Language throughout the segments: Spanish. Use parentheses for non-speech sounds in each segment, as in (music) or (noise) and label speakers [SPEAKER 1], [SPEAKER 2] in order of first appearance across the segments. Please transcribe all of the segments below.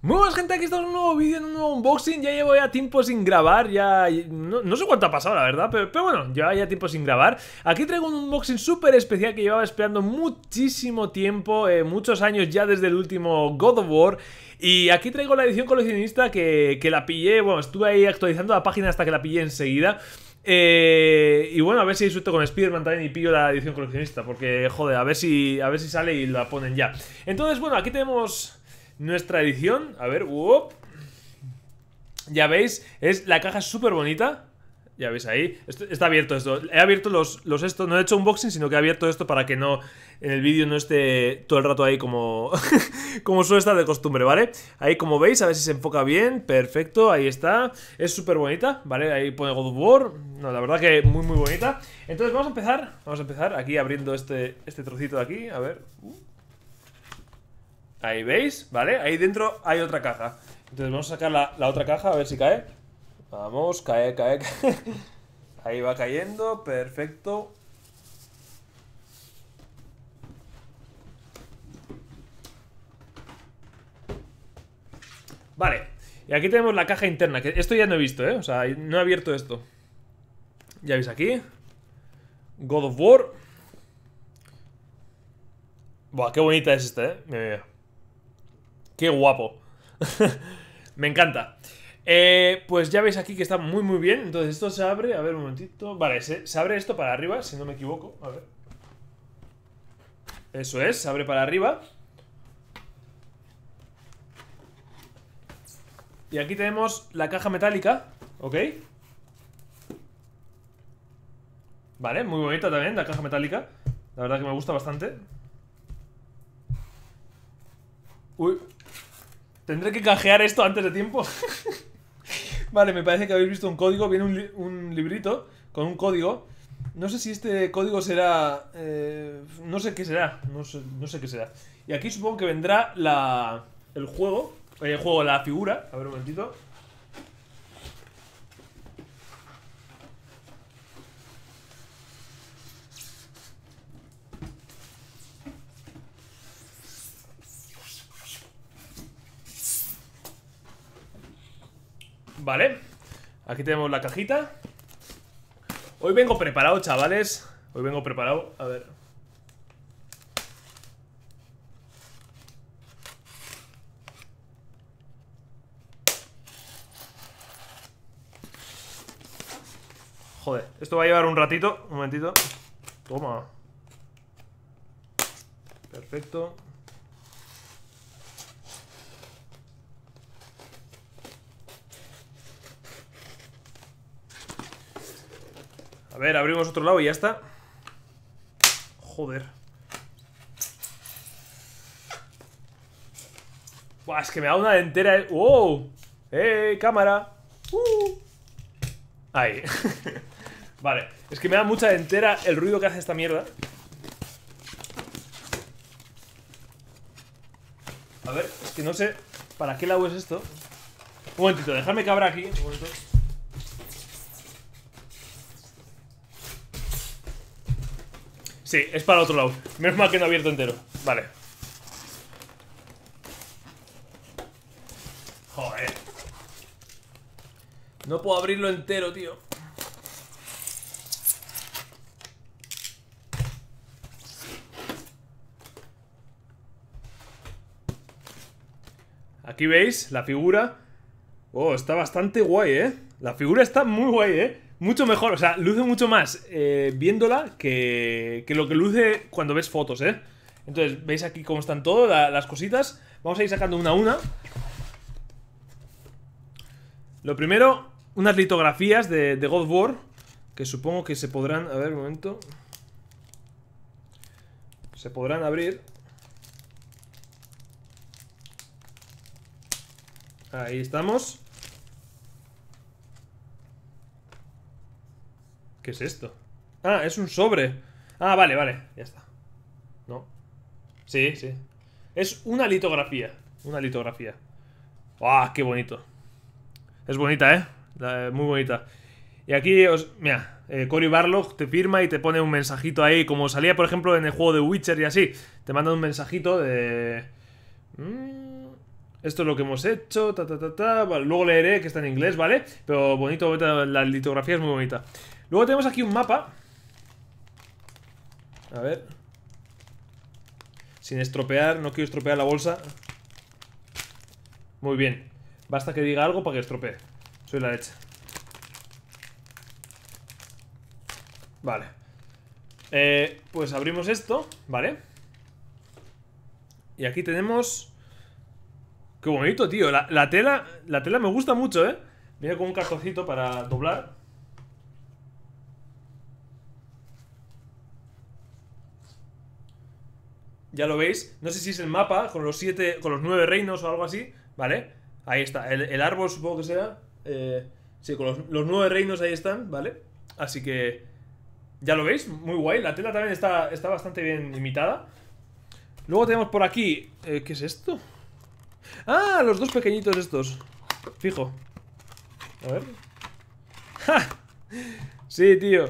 [SPEAKER 1] Muy buenas gente, aquí estamos en un nuevo vídeo, en un nuevo unboxing Ya llevo ya tiempo sin grabar, ya... No, sé cuánto ha pasado la verdad, pero, pero bueno, llevo ya tiempo sin grabar Aquí traigo un unboxing súper especial que llevaba esperando muchísimo tiempo eh, Muchos años ya desde el último God of War Y aquí traigo la edición coleccionista que, la pillé, bueno, estuve ahí actualizando la página hasta que la pillé enseguida eh, y bueno, a ver si disfruto con Spiderman también y pillo la edición coleccionista, porque joder, a ver si, a ver si sale y la ponen ya. Entonces, bueno, aquí tenemos nuestra edición. A ver, Ya veis, es la caja súper bonita. Ya veis ahí, está abierto esto. He abierto los, los esto, no he hecho unboxing, sino que he abierto esto para que no en el vídeo no esté todo el rato ahí como, (laughs) como suele estar de costumbre, ¿vale? Ahí como veis, a ver si se enfoca bien, perfecto, ahí está. Es súper bonita, ¿vale? Ahí pone God of War, no, la verdad que muy muy bonita. Entonces vamos a empezar, vamos a empezar aquí abriendo este, este trocito de aquí, a ver... Uh. Ahí veis, ¿vale? Ahí dentro hay otra caja. Entonces vamos a sacar la, otra caja a ver si cae. Vamos, cae, cae, cae. (laughs) Ahí va cayendo, perfecto. Vale, y aquí tenemos la caja interna, que esto ya no he visto, ¿eh? O sea, no he abierto esto. Ya veis aquí. God of War. Buah, qué bonita es esta, ¿eh? Qué guapo. (laughs) Me encanta. Eh, pues ya veis aquí que está muy muy bien. Entonces esto se abre, a ver un momentito. Vale, se, se abre esto para arriba, si no me equivoco. A ver. Eso es, se abre para arriba. Y aquí tenemos la caja metálica, ¿ok? Vale, muy bonita también la caja metálica. La verdad que me gusta bastante. Uy, ¿Tendré que canjear esto antes de tiempo? (laughs) vale, me parece que habéis visto un código. Viene un, librito con un código. No sé si este código será... Eh, no sé qué será. No sé, no sé qué será. Y aquí supongo que vendrá la... El juego. Eh, el juego, la figura. A ver un momentito. Vale, aquí tenemos la cajita Hoy vengo preparado, chavales Hoy vengo preparado, a ver Joder, esto va a llevar un ratito Un momentito Toma Perfecto A ver, abrimos otro lado y ya está. Joder. es que me da una entera. Eh. ¡Wow! ¡Eh, cámara! ¡Uh! Ahí. (laughs) vale. Es que me da mucha entera el ruido que hace esta mierda. A ver, es que no sé para qué lado es esto. Un momentito, dejadme que abra aquí. Un momento. Sí, es para otro lado. Menos mal que no abierto entero. Vale. Joder. No puedo abrirlo entero, tío. Aquí veis la figura. Oh, está bastante guay, ¿eh? La figura está muy guay, ¿eh? mucho mejor, o sea, luce mucho más eh, viéndola que, lo que luce cuando ves fotos, ¿eh? Entonces, veis aquí cómo están todas las cositas. Vamos a ir sacando una a una. Lo primero, unas litografías de, de God War, que supongo que se podrán... A ver, un momento. Se podrán abrir. Ahí estamos. ¿Qué es esto? Ah, es un sobre. Ah, vale, vale. Ya está. No. Sí, sí. Es una litografía. Una litografía. ¡Ah, qué bonito! Es bonita, ¿eh? eh muy bonita. Y aquí os... Mira, eh, Cory Barlog te firma y te pone un mensajito ahí. Como salía, por ejemplo, en el juego de Witcher y así. Te manda un mensajito de... Mm, esto es lo que hemos hecho, luego leeré que está en inglés, ¿vale? Pero bonito, la litografía es muy bonita. Luego tenemos aquí un mapa. A ver. Sin estropear, no quiero estropear la bolsa. Muy bien. Basta que diga algo para que estropee. Soy la leche. Vale. Eh, pues abrimos esto, ¿vale? Y aquí tenemos... Qué bonito, tío. La, la, tela, la tela me gusta mucho, ¿eh? Viene con un cartoncito para doblar. ya lo veis. No sé si es el mapa, con los siete, con los nueve reinos o algo así, ¿vale? Ahí está, el, árbol supongo que sea. Eh, sí, con los, nueve reinos ahí están, ¿vale? Así que ya lo veis, muy guay. La tela también está, está bastante bien imitada. Luego tenemos por aquí, eh, ¿qué es esto? Ah, los dos pequeñitos estos. Fijo. A ver. ¡Ja! Sí, tío.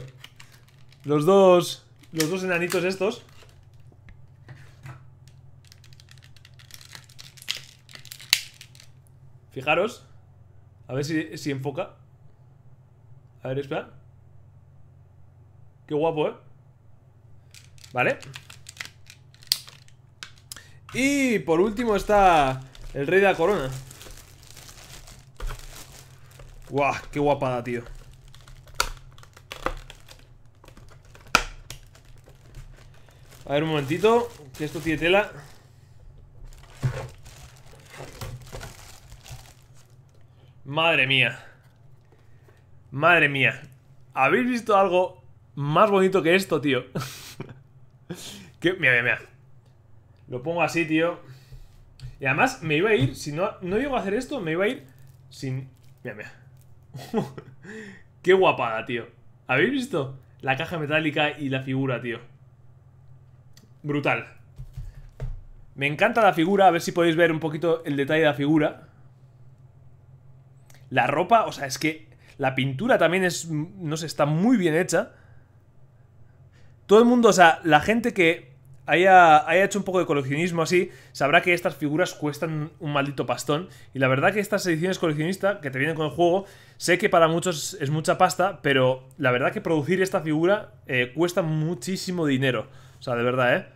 [SPEAKER 1] Los dos, los dos enanitos estos. Fijaros. A ver si, enfoca. A ver, espera. Qué guapo, ¿eh? Vale. Y por último está el rey de la corona. ¡Guau! ¡Qué guapada, tío! A ver un momentito, que esto tiene tela. Madre mía. Madre mía. ¿Habéis visto algo más bonito que esto, tío? (laughs) que, mira, mira, mira. Lo pongo así, tío. Y además me iba a ir, si no, no llego a hacer esto, me iba a ir sin... Mira, mira. (laughs) Qué guapada, tío. ¿Habéis visto? La caja metálica y la figura, tío. Brutal. Me encanta la figura, a ver si podéis ver un poquito el detalle de la figura. La ropa, o sea, es que la pintura también es, no sé, está muy bien hecha. Todo el mundo, o sea, la gente que haya, hecho un poco de coleccionismo así, sabrá que estas figuras cuestan un maldito pastón. Y la verdad que estas ediciones coleccionistas que te vienen con el juego, sé que para muchos es mucha pasta, pero la verdad que producir esta figura eh, cuesta muchísimo dinero. O sea, de verdad, ¿eh?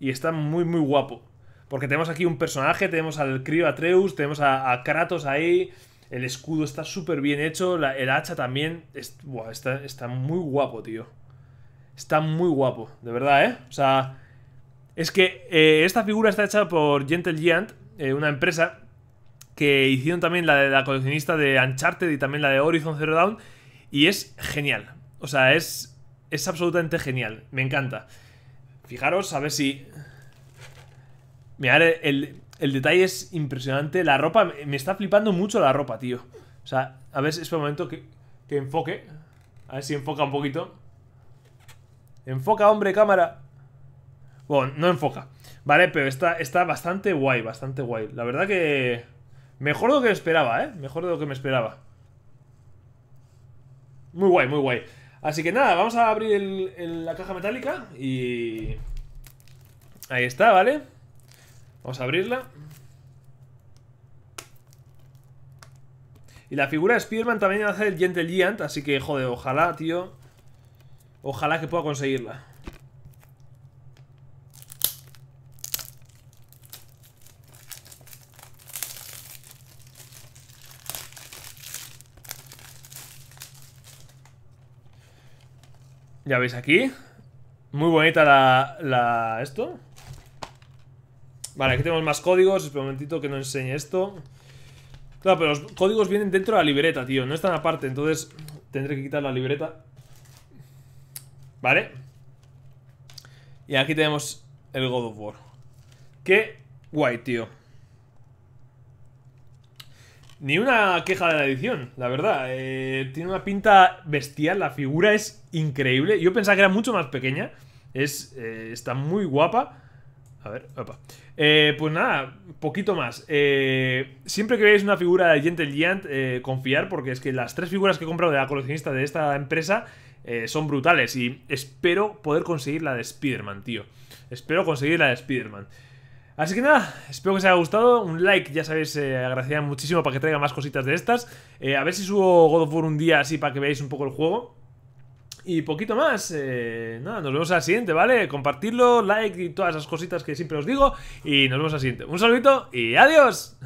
[SPEAKER 1] Y está muy, muy guapo. Porque tenemos aquí un personaje, tenemos al crío Atreus, tenemos a, a Kratos ahí, el escudo está súper bien hecho. el hacha también. está, muy guapo, tío. Está muy guapo, de verdad, ¿eh? O sea, es que eh, esta figura está hecha por Gentle Giant, eh, una empresa que hicieron también la de la coleccionista de Uncharted y también la de Horizon Zero Dawn. Y es genial. O sea, es, es absolutamente genial. Me encanta. Fijaros, a ver si... Mirad el, el detalle es impresionante. La ropa, me está flipando mucho la ropa, tío. O sea, a ver, es un momento que, enfoque. A ver si enfoca un poquito. Enfoca, hombre, cámara. Bueno, no enfoca. Vale, pero está, está bastante guay, bastante guay. La verdad que... Mejor de lo que esperaba, ¿eh? Mejor de lo que me esperaba. Muy guay, muy guay. Así que nada, vamos a abrir la caja metálica y... Ahí está, ¿vale? Vamos a abrirla. Y la figura de spider también hace el Gentle Giant, así que, joder, ojalá, tío. Ojalá que pueda conseguirla. Ya veis aquí. Muy bonita la, la... ¿Esto? Vale, aquí tenemos más códigos. Espera un momentito que no enseñe esto. Claro, pero los códigos vienen dentro de la libreta, tío. No están aparte, entonces tendré que quitar la libreta. Vale. Y aquí tenemos el God of War. Qué guay, tío. Ni una queja de la edición, la verdad. Eh, tiene una pinta bestial, la figura es increíble. Yo pensaba que era mucho más pequeña. Es, eh, está muy guapa. A ver, opa. Eh, pues nada, poquito más. Eh, siempre que veáis una figura de Gentle Giant, eh, confiar, porque es que las tres figuras que he comprado de la coleccionista de esta empresa son brutales. Y espero poder conseguir la de Spider-Man, tío. Espero conseguir la de Spider-Man. Así que nada, espero que os haya gustado. Un like, ya sabéis, eh, muchísimo para que traiga más cositas de estas. a ver si subo God of War un día así para que veáis un poco el juego y poquito más. Eh, nada, nos vemos al siguiente, ¿vale? Compartirlo, like y todas esas cositas que siempre os digo. Y nos vemos al siguiente. Un saludito y adiós.